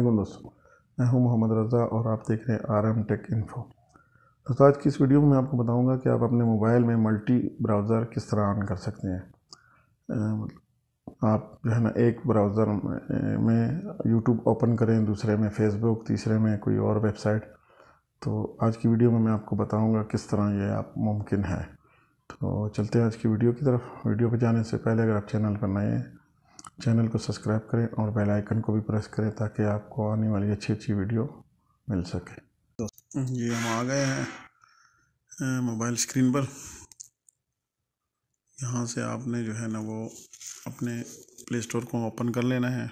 अल्लाम दोस्तों मैं हूं मोहम्मद रज़ा और आप देख रहे हैं आर एम टेक इन्फो दोस्तों आज की इस वीडियो में मैं आपको बताऊंगा कि आप अपने मोबाइल में मल्टी ब्राउज़र किस तरह ऑन कर सकते हैं मतलब आप जो है ना एक ब्राउज़र में यूट्यूब ओपन करें दूसरे में फेसबुक तीसरे में कोई और वेबसाइट तो आज की वीडियो में मैं आपको बताऊँगा किस तरह ये आप मुमकिन है तो चलते हैं आज की वीडियो की तरफ वीडियो पर जाने से पहले अगर आप चैनल पर नए हैं चैनल को सब्सक्राइब करें और बेल आइकन को भी प्रेस करें ताकि आपको आने वाली अच्छी अच्छी वीडियो मिल सके ये हम आ गए हैं मोबाइल स्क्रीन पर यहाँ से आपने जो है ना वो अपने प्ले स्टोर को ओपन कर लेना है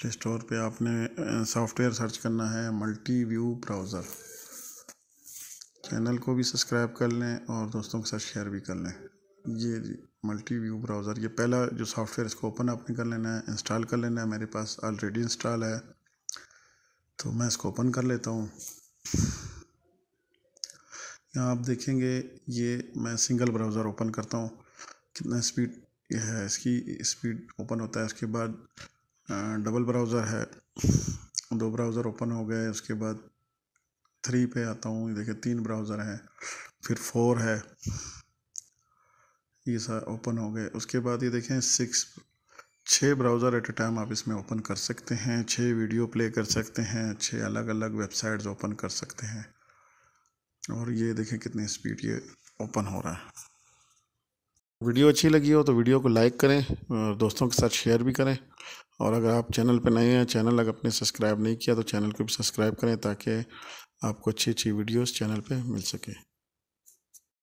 प्ले स्टोर पे आपने सॉफ्टवेयर सर्च करना है मल्टी व्यू ब्राउज़र चैनल को भी सब्सक्राइब कर लें और दोस्तों के साथ शेयर भी कर लें ये मल्टी व्यू ब्राउज़र ये पहला जो सॉफ्टवेयर इसको ओपन आपने कर लेना है इंस्टॉल कर लेना है मेरे पास ऑलरेडी इंस्टॉल है तो मैं इसको ओपन कर लेता हूँ यहाँ आप देखेंगे ये मैं सिंगल ब्राउज़र ओपन करता हूँ कितना स्पीड ये है इसकी स्पीड ओपन होता है उसके बाद डबल ब्राउज़र है दो ब्राउज़र ओपन हो गए उसके बाद थ्री पे आता हूँ देखिए तीन ब्राउज़र हैं फिर फोर है ये ओपन हो गए उसके बाद ये देखें सिक्स छः ब्राउज़र एट ए टाइम आप इसमें ओपन कर सकते हैं छः वीडियो प्ले कर सकते हैं छः अलग अलग वेबसाइट्स ओपन कर सकते हैं और ये देखें कितनी स्पीड ये ओपन हो रहा है वीडियो अच्छी लगी हो तो वीडियो को लाइक करें और दोस्तों के साथ शेयर भी करें और अगर आप चैनल पर नए हैं चैनल अगर आपने सब्सक्राइब नहीं किया तो चैनल को भी सब्सक्राइब करें ताकि आपको अच्छी अच्छी वीडियोज़ चैनल पर मिल सके